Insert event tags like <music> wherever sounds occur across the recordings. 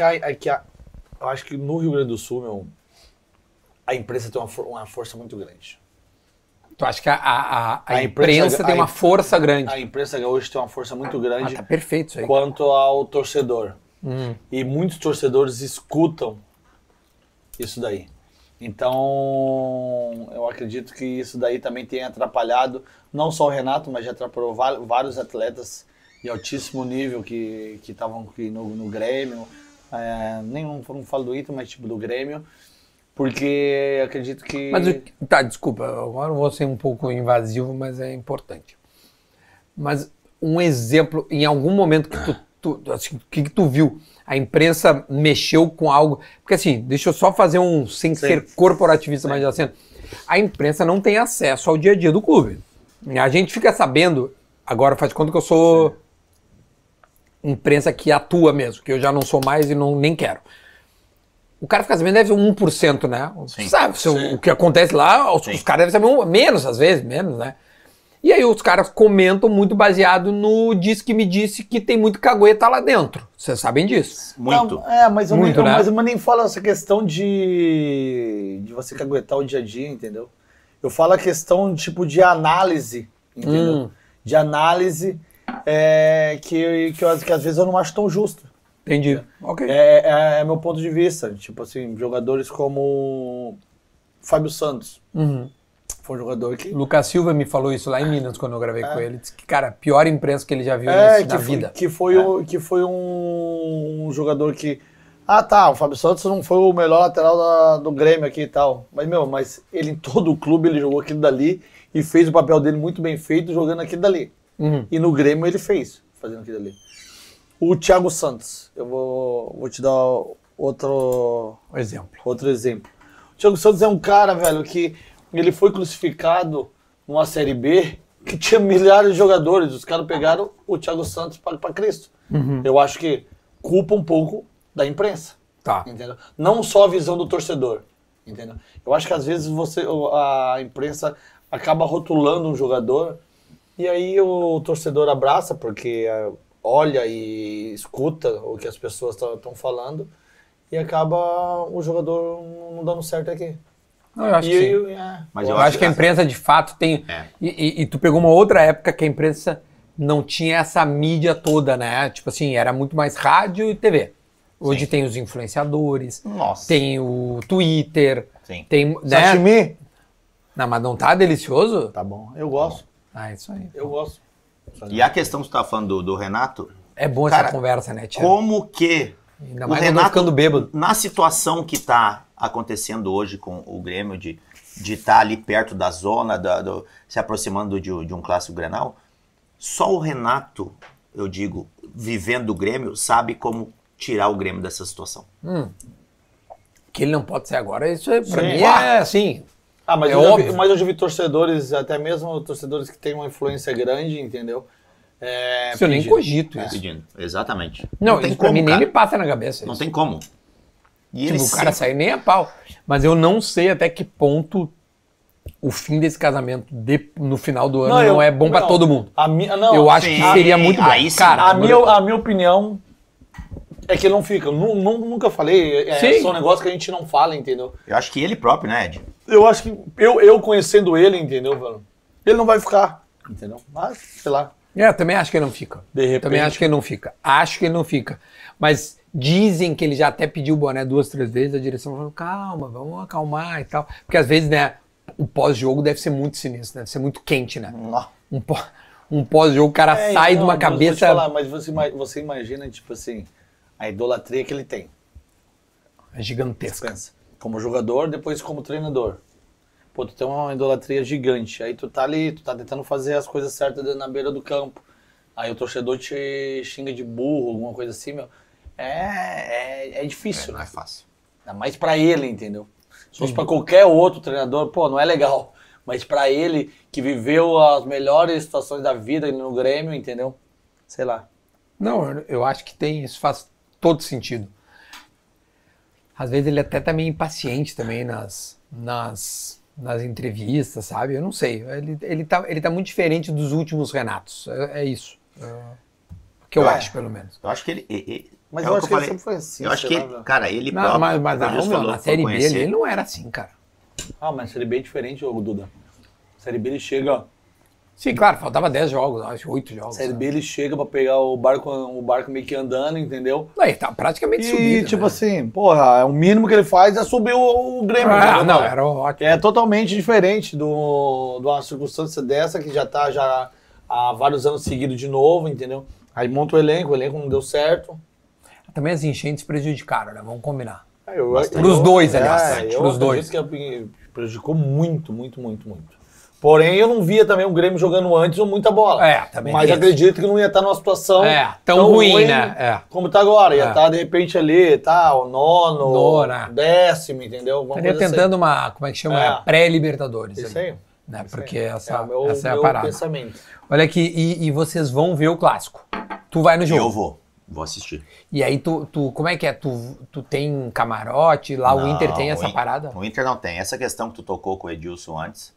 que, a, é, é que a, eu acho que no Rio Grande do Sul, meu, a imprensa tem uma, for, uma força muito grande. Tu acha que a, a, a imprensa, tem uma força grande? A imprensa hoje tem uma força muito ah, grande. Ah, tá perfeito isso aí. Quanto ao torcedor. Hum. E muitos torcedores escutam isso daí. Então, eu acredito que isso daí também tem atrapalhado, não só o Renato, mas já atrapalhou vários atletas de altíssimo nível que estavam que no, no Grêmio, é, nem não, falo do Ito, mas tipo do Grêmio. Porque acredito que. Mas o, tá, desculpa, agora vou ser um pouco invasivo, mas é importante. Mas um exemplo, em algum momento que tu, tu assim, que, que tu viu, a imprensa mexeu com algo. Porque assim, deixa eu só fazer um sem Sim. ser corporativista, Sim. mas já assim, A imprensa não tem acesso ao dia a dia do clube. A gente fica sabendo, agora faz conta que eu sou. Sim imprensa que atua mesmo, que eu já não sou mais e não, nem quero. O cara fica sabendo, deve ser 1%, né? Sim, Sabe, se o, o, que acontece lá, os, os caras devem saber menos, às vezes, menos, né? E aí os caras comentam muito baseado no diz que me disse que tem muito cagueta lá dentro. Vocês sabem disso. Muito. Não, é, mas eu, muito, nem, né? mas eu nem falo essa questão de, de você caguetar o dia a dia, entendeu? Eu falo a questão, tipo, de análise, entendeu? Hum. De análise é, que, que, eu, que, às vezes eu não acho tão justo. Entendi. Ok. É, é, é meu ponto de vista. Tipo assim, jogadores como Fábio Santos. Uhum. Foi um jogador que. Lucas Silva me falou isso lá em é. Minas quando eu gravei é. com ele. Disse que, cara, pior imprensa que ele já viu é, na foi, vida. Que foi, é. que foi um, um, jogador que. Ah, tá, o Fábio Santos não foi o melhor lateral da, do Grêmio aqui e tal. Mas, meu, mas ele em <laughs> todo o clube ele jogou aquilo dali e fez o papel dele muito bem feito jogando aquilo dali. Uhum. E no Grêmio ele fez, fazendo aquilo ali. O Thiago Santos, eu vou, vou te dar outro exemplo. Outro exemplo. O Thiago Santos é um cara, velho, que ele foi crucificado numa Série B que tinha milhares de jogadores. Os caras pegaram o Thiago Santos para Cristo. Uhum. Eu acho que culpa um pouco da imprensa. Tá. Entendeu? Não só a visão do torcedor. Entendeu? Eu acho que às vezes você, a imprensa acaba rotulando um jogador e aí o torcedor abraça, porque é, olha e escuta o que as pessoas estão falando, e acaba o jogador não dando certo aqui. Não, ah, eu acho e que eu, é. Mas eu, eu acho, acho que a imprensa de fato tem. É. E, e, e, tu pegou uma outra época que a imprensa não tinha essa mídia toda, né? Tipo assim, era muito mais rádio e TV. Hoje Sim. tem os influenciadores, Nossa. tem o Twitter, Sim. tem. Né? Sashimi? Não, mas não tá delicioso? Tá bom, eu gosto. Ah, é isso aí. Eu gosto. E a questão que você tá falando do, do Renato. É bom cara, essa conversa, né, Tiago? Como que. Ainda mais o Renato, ficando bêbado. Na situação que está acontecendo hoje com o Grêmio, de estar de tá ali perto da zona, da, do, se aproximando de, de um clássico grenal, só o Renato, eu digo, vivendo o Grêmio, sabe como tirar o Grêmio dessa situação. Hum. Que ele não pode ser agora, isso é, pra Sim. mim é assim. Ah, mas, é eu óbvio. Já vi, mas eu já vi torcedores, até mesmo torcedores que têm uma influência grande, entendeu? É, isso eu nem cogito é. isso. Pedindo. Exatamente. Não, não tem como, mim cara. nem me passa na cabeça. Não isso. tem como. E tipo, o cara sair nem a pau. Mas eu não sei até que ponto o fim desse casamento de, no final do ano não, eu, é bom para todo mundo. A minha, não, eu acho sim, que seria aí, muito bom. cara, a, minha, a minha opinião é que não fica. nunca falei. É sim. só um negócio que a gente não fala, entendeu? Eu acho que ele próprio, né, Ed? eu acho que eu, eu conhecendo ele, entendeu, velho? Ele não vai ficar, entendeu? Mas, sei lá. É, também acho que ele não fica. De repente. Também acho que ele não fica. Acho que ele não fica. Mas dizem que ele já até pediu o boné duas, três vezes, a direção falou: calma, vamos acalmar e tal. Porque às vezes, né, o pós-jogo deve ser muito sinistro, né? deve ser muito quente, né? Um, pós, um pós-jogo, o cara é, sai não, de uma cabeça. Falar, mas você, você imagina, tipo assim, a idolatria que ele tem. É gigantesca. Você como jogador, depois como treinador. Pô, tu tem uma idolatria gigante. Aí tu tá ali, tu tá tentando fazer as coisas certas na beira do campo. Aí o torcedor te xinga de burro, alguma coisa assim, meu. É, é, é difícil. É, não é fácil. Ainda mais pra ele, entendeu? Se fosse pra uhum. qualquer outro treinador, pô, não é legal. Mas pra ele, que viveu as melhores situações da vida no Grêmio, entendeu? Sei lá. Não, eu acho que tem, isso faz todo sentido às vezes ele até tá meio impaciente também nas, nas, nas entrevistas, sabe? Eu não sei. Ele, ele, tá, ele tá muito diferente dos últimos Renatos. É, é isso. É que eu é, acho, pelo menos. Eu acho que ele. ele mas é eu acho que, eu que ele sempre foi assim. Eu acho que, ele, cara, ele não, próprio. Mas, mas não, falou, na série B ele não era assim, cara. Ah, mas série B é diferente, ô Duda. Série B ele chega, Sim, claro, faltava 10 jogos, acho, 8 jogos. Série né? B ele chega pra pegar o barco, o barco meio que andando, entendeu? Não, ele tá praticamente e, subido. E tipo né? assim, porra, é o mínimo que ele faz é subir o, o Grêmio. Ah, né? não, era ótimo. É totalmente diferente do, de uma circunstância dessa que já tá já há vários anos seguidos de novo, entendeu? Aí monta o elenco, o elenco não deu certo. Também as enchentes prejudicaram, né? Vamos combinar. É, eu, Mas, é, eu, pros dois, aliás. É, pros dois. que prejudicou muito, muito, muito, muito. Porém, eu não via também o Grêmio jogando antes ou muita bola. É, também. Mas é acredito que não ia estar numa situação é, tão, tão ruim, ruim, né? É. como está agora. Ia estar, é. tá, de repente, ali, tá, o nono, é. décimo, entendeu? Alguma Estaria assim. tentando assim. uma, como é que chama? É. Pré-Libertadores. Isso aí. Né? Isso Porque aí. Essa, é, meu, essa é a parada. pensamento. Olha aqui, e, e, vocês vão ver o clássico. Tu vai no jogo. Eu vou. Vou assistir. E aí, tu, tu como é que é? Tu, tu tem camarote? Lá não, o Inter tem essa o parada? O Inter não tem. Essa questão que tu tocou com o Edilson antes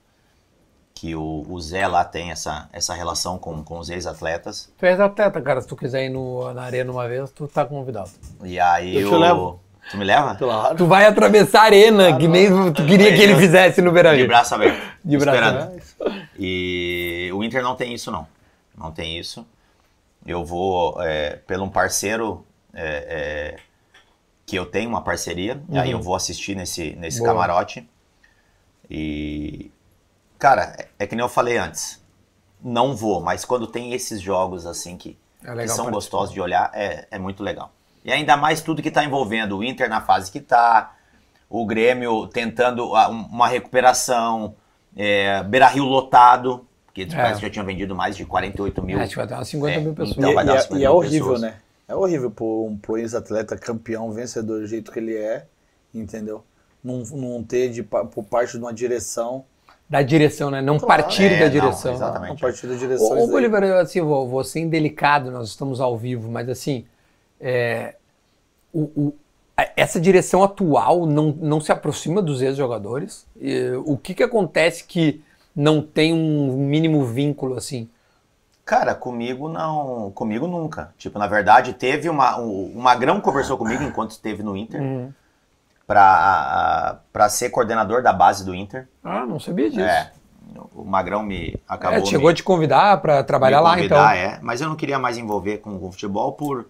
que o, o, Zé lá tem essa, essa relação com, com os ex-atletas. Tu és atleta, cara. Se tu quiser ir no, na arena uma vez, tu tá convidado. E aí eu... Te levo. Tu me leva? Claro. Tu vai atravessar a arena, claro. que nem tu é, queria é que ele fizesse no Beira De braço aberto. <laughs> De braço aberto. E o Inter não tem isso, não. Não tem isso. Eu vou é, pelo um parceiro é, é, que eu tenho, uma parceria, uhum. aí eu uhum. vou assistir nesse, nesse camarote. E Cara, é, é, que nem eu falei antes. Não vou, mas quando tem esses jogos assim que, é que são gostosos de olhar, é, é muito legal. E ainda mais tudo que está envolvendo o Inter na fase que está, o Grêmio tentando uma recuperação, é, Beira Rio lotado, porque é. parece que já tinham vendido mais de 48 mil. É, acho que vai dar umas 50 é, mil pessoas. Então vai e, dar 50 e é, horrível, pessoas. né? É horrível por um, por um ex-atleta campeão, vencedor do jeito que ele é, entendeu? Não, não ter de, por parte de uma direção da direção, né? Não claro, partir é, da direção. Não, exatamente. Não partir da direção. Ô, é Bolívar, eu, assim, vou, vou ser indelicado, nós estamos ao vivo, mas assim, é, o, o, a, essa direção atual não, não se aproxima dos ex-jogadores? O que, que acontece que não tem um mínimo vínculo, assim? Cara, comigo não. Comigo nunca. Tipo, na verdade, teve uma. O, o Magrão conversou comigo enquanto esteve no Inter. Uhum. Pra, para ser coordenador da base do Inter. Ah, não sabia disso. É. O Magrão me acabou. É, chegou me, a te convidar para trabalhar lá, convidar, então. É, mas eu não queria mais envolver com o futebol por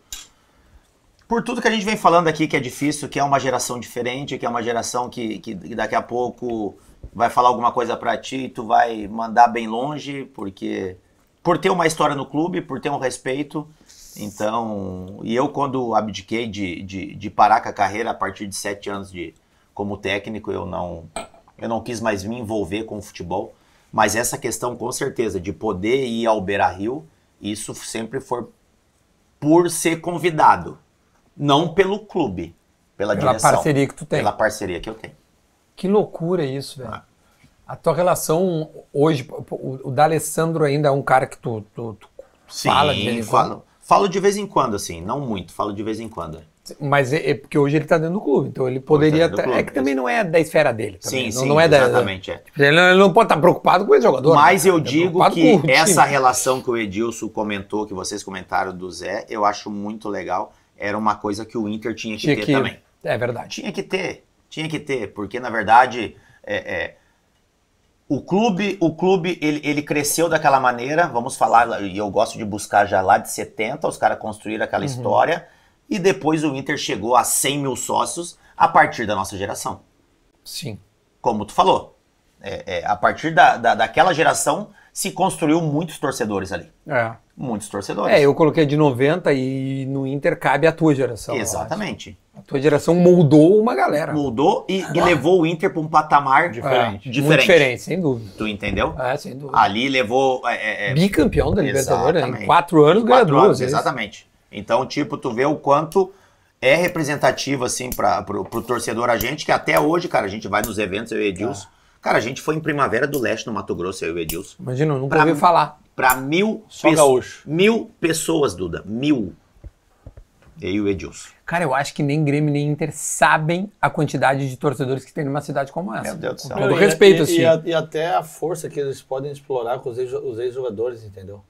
por tudo que a gente vem falando aqui que é difícil, que é uma geração diferente, que é uma geração que, que daqui a pouco vai falar alguma coisa para ti e tu vai mandar bem longe, porque por ter uma história no clube, por ter um respeito. Então, e eu quando abdiquei de, de, de parar com a carreira a partir de sete anos de, como técnico eu não eu não quis mais me envolver com o futebol, mas essa questão com certeza de poder ir ao Beira-Rio, isso sempre foi por ser convidado, não pelo clube, pela, pela direção, parceria que tu tem. Pela parceria que eu tenho. Que loucura isso, velho. Ah. A tua relação hoje, o, o D'Alessandro ainda é um cara que tu, tu, tu Sim, fala de vez em quando? Falo, falo de vez em quando, assim, não muito, falo de vez em quando. Mas é, é, porque hoje ele tá dentro do clube, então ele poderia. Tá clube, é que também não é da esfera dele. Também. Sim, sim, não, não é exatamente. Da, é. Tipo, ele, não, ele, não, pode estar tá preocupado com o jogador. Mas né? eu tá digo que essa relação que o Edilson comentou, que vocês comentaram do Zé, eu acho muito legal. Era uma coisa que o Inter tinha que tinha ter que, também. É verdade. Tinha que ter, tinha que ter, porque na verdade é, é o clube, o clube ele, ele cresceu daquela maneira, vamos falar, e eu gosto de buscar já lá de 70, os caras construíram aquela uhum. história e depois o Inter chegou a 100 mil sócios a partir da nossa geração. Sim. Como tu falou, é, é, a partir da, da, daquela geração se construiu muitos torcedores ali. É. Muitos torcedores. É, eu coloquei de 90 e no Inter cabe a tua geração. Exatamente. A tua geração moldou uma galera. Moldou e, e levou o Inter para um patamar é, diferente. É, diferente. diferente, sem dúvida. Tu entendeu? É, sem dúvida. Ali levou. É, é, é Bicampeão da Libertadores, né? em quatro anos ganhou Exatamente. Então, tipo, tu vê o quanto é representativo, assim, para pro, pro torcedor, a gente, que até hoje, cara, a gente vai nos eventos, eu e Edilson. É. Cara, a gente foi em Primavera do Leste, no Mato Grosso, eu e Edilson. Imagina, nunca pra, ouvi falar. Pra mil, pessoas. mil pessoas, Duda. Mil. Eu e o Edilson. Cara, eu acho que nem Grêmio nem Inter sabem a quantidade de torcedores que tem numa cidade como essa. Meu Deus do céu. Com todo respeito, e, assim. E, a, e, até a força que eles podem explorar com os ex-jogadores, entendeu?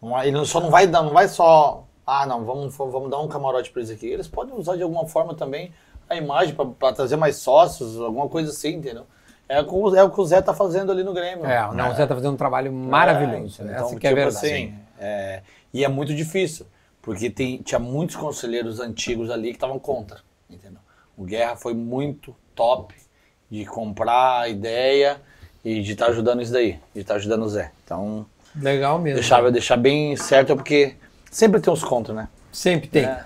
Não, ele só não vai, não vai só ah, não, vamos, vamos dar um camarote para eles aqui. Eles podem usar de alguma forma também a imagem para trazer mais sócios, alguma coisa assim, entendeu? É o, que o é Zé está fazendo ali no Grêmio. É, né? o Zé está fazendo um trabalho é, maravilhoso. É, né? então, que é tipo é verdade. Assim, é, e é muito difícil, porque tem, tinha muitos conselheiros antigos ali que estavam contra, entendeu? O Guerra foi muito top de comprar a ideia e de estar tá ajudando isso daí, de estar tá ajudando o Zé. Então... Legal mesmo. Deixava deixar bem certo, porque Sempre tem uns contos, né? Sempre tem. É.